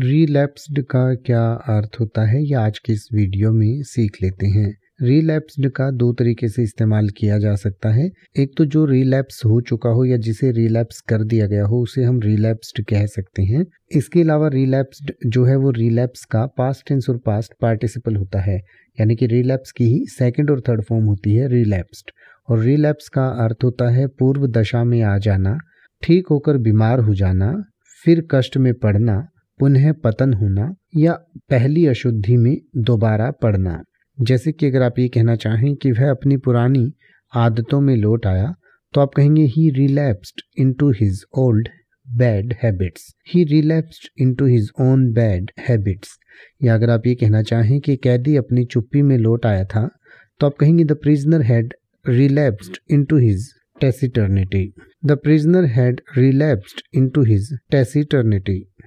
रिलैप्सड का क्या अर्थ होता है ये आज के इस वीडियो में सीख लेते हैं रिलैप्सड का दो तरीके से इस्तेमाल किया जा सकता है एक तो जो रिलैप्स हो चुका हो या जिसे रिलैप्स कर दिया गया हो उसे हम रिलैप्सड कह सकते हैं इसके अलावा रिलैप्सड जो है वो रिलैप्स का पास्ट टेंस और पास्ट पार्टिसिपल होता है यानी कि रिलैप्स की ही सेकेंड और थर्ड फॉर्म होती है रिलैप्स्ड और रिलैप्स का अर्थ होता है पूर्व दशा में आ जाना ठीक होकर बीमार हो जाना फिर कष्ट में पड़ना पुनः पतन होना या पहली अशुद्धि में दोबारा पड़ना जैसे कि अगर आप ये कहना चाहें कि वह अपनी पुरानी आदतों में लौट आया तो आप कहेंगे he relapsed into his old bad habits he relapsed into his own bad habits या अगर आप ये कहना चाहें कि कैदी अपनी चुप्पी में लौट आया था तो आप कहेंगे the prisoner had relapsed into his taciturnity. The prisoner had relapsed into his टेसिटर्निटी